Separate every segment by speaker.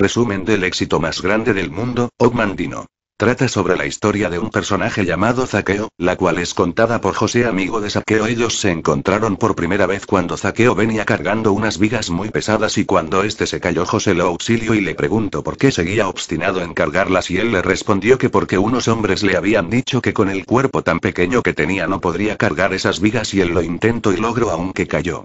Speaker 1: Resumen del éxito más grande del mundo, Ogmandino. Trata sobre la historia de un personaje llamado Zaqueo, la cual es contada por José amigo de Zaqueo. Ellos se encontraron por primera vez cuando Zaqueo venía cargando unas vigas muy pesadas y cuando este se cayó José lo auxilió y le preguntó por qué seguía obstinado en cargarlas y él le respondió que porque unos hombres le habían dicho que con el cuerpo tan pequeño que tenía no podría cargar esas vigas y él lo intentó y logró aunque cayó.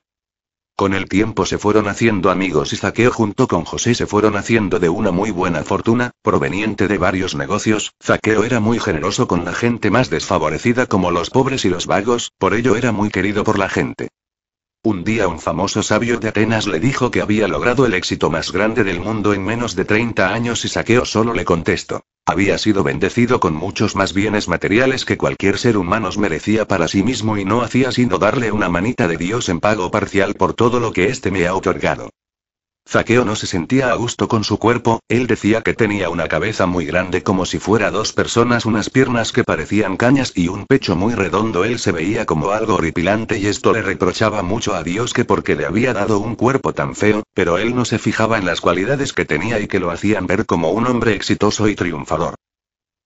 Speaker 1: Con el tiempo se fueron haciendo amigos y Zaqueo junto con José se fueron haciendo de una muy buena fortuna, proveniente de varios negocios, Zaqueo era muy generoso con la gente más desfavorecida como los pobres y los vagos, por ello era muy querido por la gente. Un día un famoso sabio de Atenas le dijo que había logrado el éxito más grande del mundo en menos de 30 años y Saqueo solo le contestó. Había sido bendecido con muchos más bienes materiales que cualquier ser humano merecía para sí mismo y no hacía sino darle una manita de Dios en pago parcial por todo lo que éste me ha otorgado. Zaqueo no se sentía a gusto con su cuerpo, él decía que tenía una cabeza muy grande como si fuera dos personas, unas piernas que parecían cañas y un pecho muy redondo. Él se veía como algo horripilante y esto le reprochaba mucho a Dios que porque le había dado un cuerpo tan feo, pero él no se fijaba en las cualidades que tenía y que lo hacían ver como un hombre exitoso y triunfador.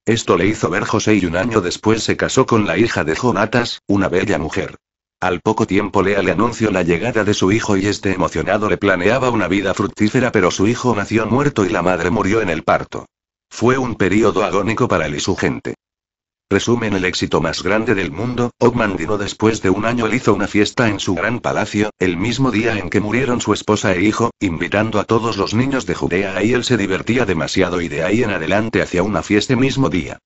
Speaker 1: Esto le hizo ver José y un año después se casó con la hija de Jonatas, una bella mujer. Al poco tiempo Lea le anunció la llegada de su hijo y este emocionado le planeaba una vida fructífera pero su hijo nació muerto y la madre murió en el parto. Fue un período agónico para él y su gente. Resumen el éxito más grande del mundo, Ogmandino después de un año él hizo una fiesta en su gran palacio, el mismo día en que murieron su esposa e hijo, invitando a todos los niños de Judea y él se divertía demasiado y de ahí en adelante hacia una fiesta mismo día.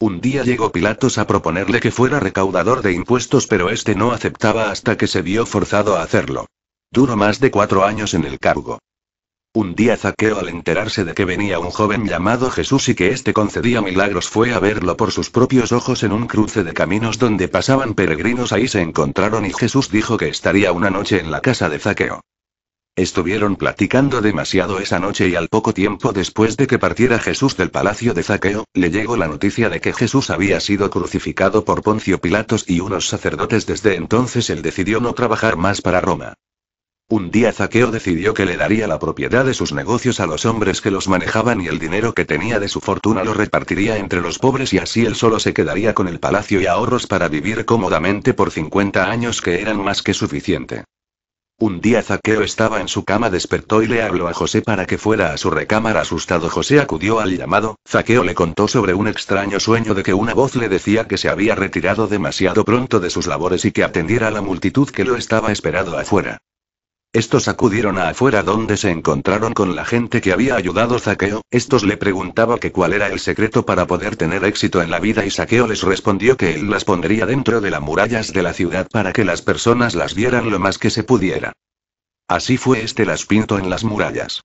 Speaker 1: Un día llegó Pilatos a proponerle que fuera recaudador de impuestos, pero este no aceptaba hasta que se vio forzado a hacerlo. Duró más de cuatro años en el cargo. Un día Zaqueo al enterarse de que venía un joven llamado Jesús y que éste concedía milagros fue a verlo por sus propios ojos en un cruce de caminos donde pasaban peregrinos ahí se encontraron y Jesús dijo que estaría una noche en la casa de Zaqueo. Estuvieron platicando demasiado esa noche y al poco tiempo después de que partiera Jesús del palacio de Zaqueo, le llegó la noticia de que Jesús había sido crucificado por Poncio Pilatos y unos sacerdotes. Desde entonces él decidió no trabajar más para Roma. Un día Zaqueo decidió que le daría la propiedad de sus negocios a los hombres que los manejaban y el dinero que tenía de su fortuna lo repartiría entre los pobres y así él solo se quedaría con el palacio y ahorros para vivir cómodamente por 50 años que eran más que suficiente. Un día Zaqueo estaba en su cama, despertó y le habló a José para que fuera a su recámara. Asustado, José acudió al llamado. Zaqueo le contó sobre un extraño sueño de que una voz le decía que se había retirado demasiado pronto de sus labores y que atendiera a la multitud que lo estaba esperando afuera. Estos acudieron a afuera donde se encontraron con la gente que había ayudado Saqueo, estos le preguntaba que cuál era el secreto para poder tener éxito en la vida y Saqueo les respondió que él las pondría dentro de las murallas de la ciudad para que las personas las vieran lo más que se pudiera. Así fue este las pinto en las murallas.